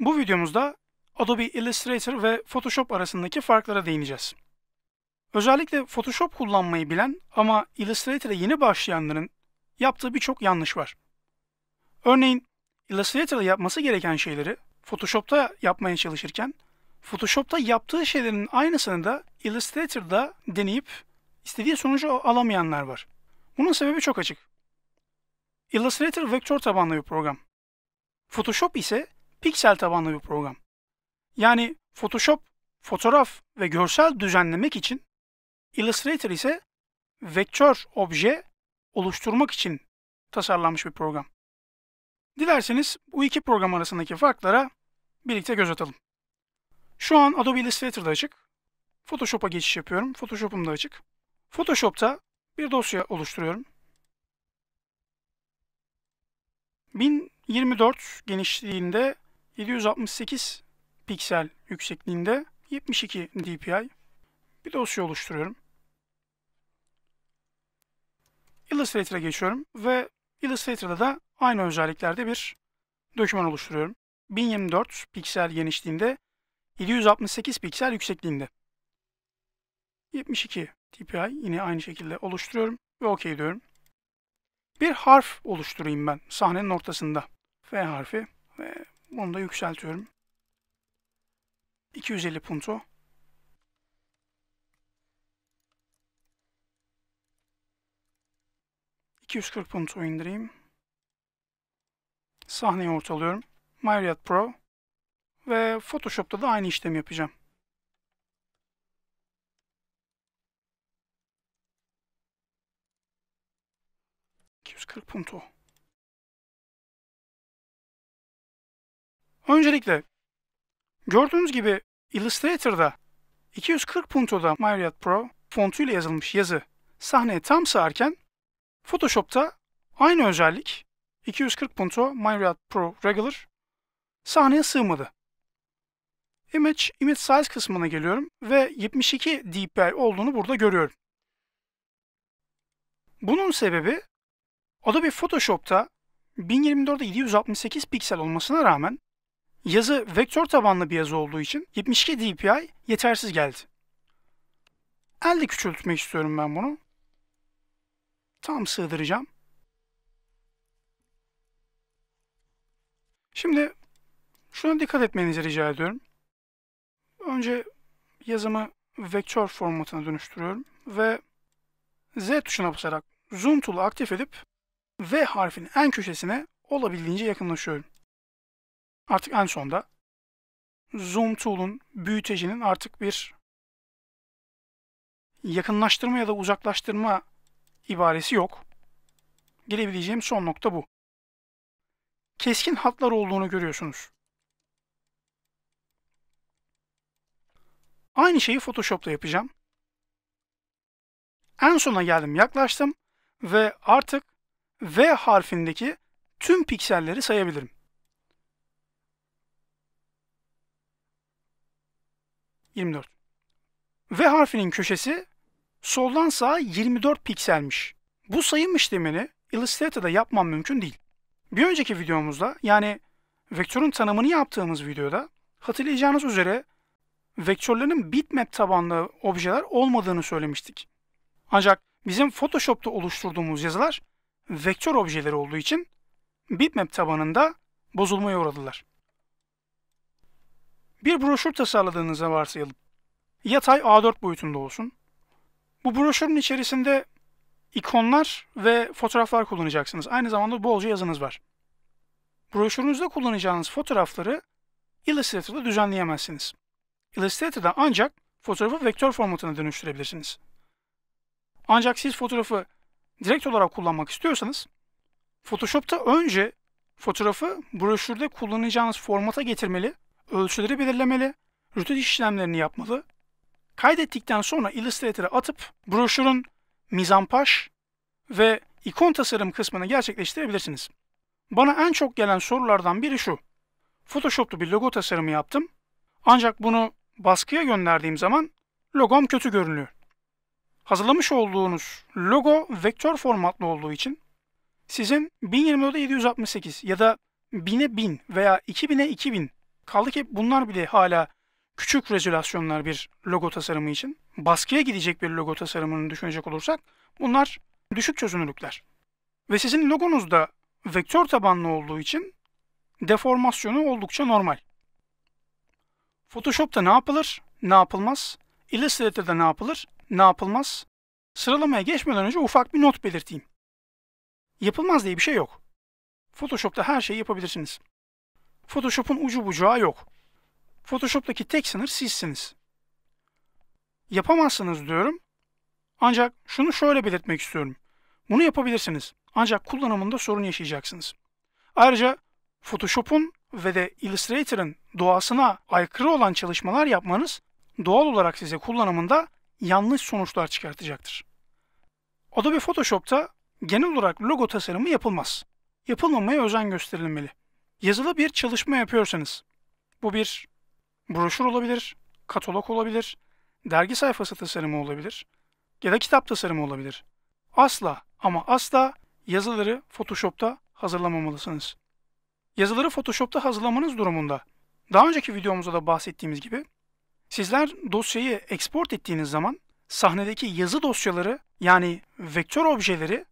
Bu videomuzda Adobe Illustrator ve Photoshop arasındaki farklara değineceğiz. Özellikle Photoshop kullanmayı bilen ama Illustrator'a yeni başlayanların yaptığı birçok yanlış var. Örneğin Illustrator'da yapması gereken şeyleri Photoshop'ta yapmaya çalışırken Photoshop'ta yaptığı şeylerin aynısını da Illustrator'da deneyip istediği sonucu alamayanlar var. Bunun sebebi çok açık. Illustrator vektör tabanlı bir program. Photoshop ise piksel tabanlı bir program. Yani Photoshop fotoğraf ve görsel düzenlemek için, Illustrator ise vektör obje oluşturmak için tasarlanmış bir program. Dilerseniz bu iki program arasındaki farklara birlikte göz atalım. Şu an Adobe Illustrator'da açık. Photoshop'a geçiş yapıyorum. Photoshop'um da açık. Photoshop'ta bir dosya oluşturuyorum. 1024 genişliğinde 768 piksel yüksekliğinde 72 dpi bir dosya oluşturuyorum. Illustrator'a geçiyorum ve Illustrator'da da aynı özelliklerde bir doküman oluşturuyorum. 1024 piksel genişliğinde, 768 piksel yüksekliğinde. 72 dpi yine aynı şekilde oluşturuyorum ve OK diyorum. Bir harf oluşturayım ben sahnenin ortasında. F harfi ve bunu da yükseltiyorum. 250 punto. ...240 punto indireyim. Sahneyi ortalıyorum. Marriott Pro. Ve Photoshop'ta da aynı işlemi yapacağım. ...240 punto. Öncelikle gördüğünüz gibi Illustrator'da 240 puntoda Marriott Pro fontuyla yazılmış yazı sahneye tam sığarken Photoshop'ta aynı özellik 240 punto Marriott Pro Regular sahneye sığmadı. Image, Image Size kısmına geliyorum ve 72 dpi olduğunu burada görüyorum. Bunun sebebi Adobe Photoshop'ta 1024'de 768 piksel olmasına rağmen Yazı vektör tabanlı bir yazı olduğu için 72 dpi yetersiz geldi. Elde küçültmek istiyorum ben bunu. Tam sığdıracağım. Şimdi şuna dikkat etmenizi rica ediyorum. Önce yazımı vektör formatına dönüştürüyorum ve Z tuşuna basarak Zoom Tool'u aktif edip V harfinin en köşesine olabildiğince yakınlaşıyorum artık en sonda Zoom Tool'un büyütecinin artık bir yakınlaştırma ya da uzaklaştırma ibaresi yok. Gelebileceğim son nokta bu. Keskin hatlar olduğunu görüyorsunuz. Aynı şeyi Photoshop'ta yapacağım. En sona geldim, yaklaştım ve artık V harfindeki tüm pikselleri sayabilirim. 24. V harfinin köşesi soldan sağa 24 pikselmiş. Bu sayım işlemini Illustrator'da yapmam mümkün değil. Bir önceki videomuzda yani vektörün tanımını yaptığımız videoda hatırlayacağınız üzere vektörlerin bitmap tabanlı objeler olmadığını söylemiştik. Ancak bizim Photoshop'ta oluşturduğumuz yazılar vektör objeleri olduğu için bitmap tabanında bozulmaya uğradılar. Bir broşür tasarladığınızı varsayalım. Yatay A4 boyutunda olsun. Bu broşürün içerisinde ikonlar ve fotoğraflar kullanacaksınız. Aynı zamanda bolca yazınız var. Broşürünüzde kullanacağınız fotoğrafları Illustrator'da düzenleyemezsiniz. Illustrator'da ancak fotoğrafı vektör formatına dönüştürebilirsiniz. Ancak siz fotoğrafı direkt olarak kullanmak istiyorsanız Photoshop'ta önce fotoğrafı broşürde kullanacağınız formata getirmeli ölçüleri belirlemeli, rütüt işlemlerini yapmalı. Kaydettikten sonra Illustrator'a atıp broşürün mizampaj ve ikon tasarım kısmını gerçekleştirebilirsiniz. Bana en çok gelen sorulardan biri şu. Photoshop'ta bir logo tasarımı yaptım. Ancak bunu baskıya gönderdiğim zaman logom kötü görünüyor. Hazırlamış olduğunuz logo vektör formatlı olduğu için sizin 1024'e 768 ya da 1000'e 1000 veya 2000'e 2000 Kaldı ki bunlar bile hala küçük rezolasyonlar bir logo tasarımı için. Baskıya gidecek bir logo tasarımını düşünecek olursak bunlar düşük çözünürlükler. Ve sizin logonuz da vektör tabanlı olduğu için deformasyonu oldukça normal. Photoshop'ta ne yapılır, ne yapılmaz? Illustrator'da ne yapılır, ne yapılmaz? Sıralamaya geçmeden önce ufak bir not belirteyim. Yapılmaz diye bir şey yok. Photoshop'ta her şeyi yapabilirsiniz. Photoshop'un ucu bucağı yok. Photoshop'taki tek sınır sizsiniz. Yapamazsınız diyorum. Ancak şunu şöyle belirtmek istiyorum. Bunu yapabilirsiniz. Ancak kullanımında sorun yaşayacaksınız. Ayrıca Photoshop'un ve de Illustrator'ın doğasına aykırı olan çalışmalar yapmanız doğal olarak size kullanımında yanlış sonuçlar çıkartacaktır. Adobe Photoshop'ta genel olarak logo tasarımı yapılmaz. Yapılmamaya özen gösterilmeli yazılı bir çalışma yapıyorsanız, bu bir broşür olabilir, katalog olabilir, dergi sayfası tasarımı olabilir ya da kitap tasarımı olabilir. Asla ama asla yazıları Photoshop'ta hazırlamamalısınız. Yazıları Photoshop'ta hazırlamanız durumunda daha önceki videomuzda da bahsettiğimiz gibi sizler dosyayı export ettiğiniz zaman sahnedeki yazı dosyaları yani vektör objeleri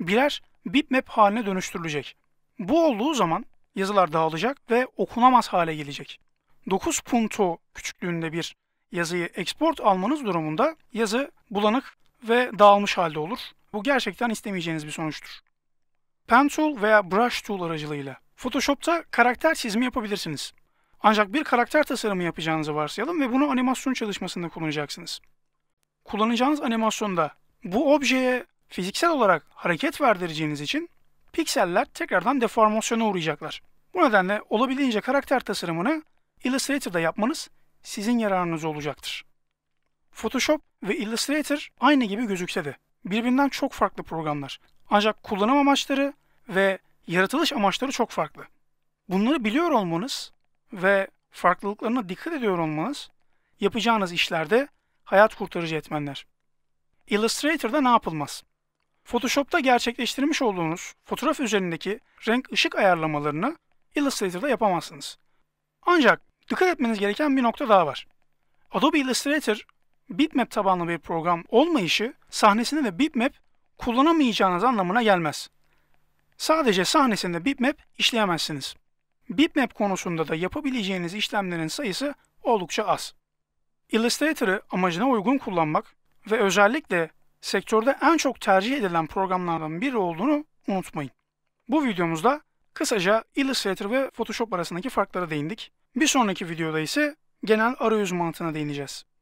birer bitmap haline dönüştürülecek. Bu olduğu zaman yazılar dağılacak ve okunamaz hale gelecek. 9 punto küçüklüğünde bir yazıyı export almanız durumunda yazı bulanık ve dağılmış halde olur. Bu gerçekten istemeyeceğiniz bir sonuçtur. Pen Tool veya Brush Tool aracılığıyla Photoshop'ta karakter çizimi yapabilirsiniz. Ancak bir karakter tasarımı yapacağınızı varsayalım ve bunu animasyon çalışmasında kullanacaksınız. Kullanacağınız animasyonda bu objeye fiziksel olarak hareket verdireceğiniz için pikseller tekrardan deformasyona uğrayacaklar. Bu nedenle olabildiğince karakter tasarımını Illustrator'da yapmanız sizin yararınız olacaktır. Photoshop ve Illustrator aynı gibi gözükse de birbirinden çok farklı programlar. Ancak kullanım amaçları ve yaratılış amaçları çok farklı. Bunları biliyor olmanız ve farklılıklarına dikkat ediyor olmanız yapacağınız işlerde hayat kurtarıcı etmenler. Illustrator'da ne yapılmaz? Photoshop'ta gerçekleştirmiş olduğunuz fotoğraf üzerindeki renk ışık ayarlamalarını Illustrator'da yapamazsınız. Ancak dikkat etmeniz gereken bir nokta daha var. Adobe Illustrator bitmap tabanlı bir program olmayışı sahnesinde de bitmap kullanamayacağınız anlamına gelmez. Sadece sahnesinde bitmap işleyemezsiniz. Bitmap konusunda da yapabileceğiniz işlemlerin sayısı oldukça az. Illustrator'ı amacına uygun kullanmak ve özellikle sektörde en çok tercih edilen programlardan biri olduğunu unutmayın. Bu videomuzda Kısaca Illustrator ve Photoshop arasındaki farklara değindik. Bir sonraki videoda ise genel arayüz mantığına değineceğiz.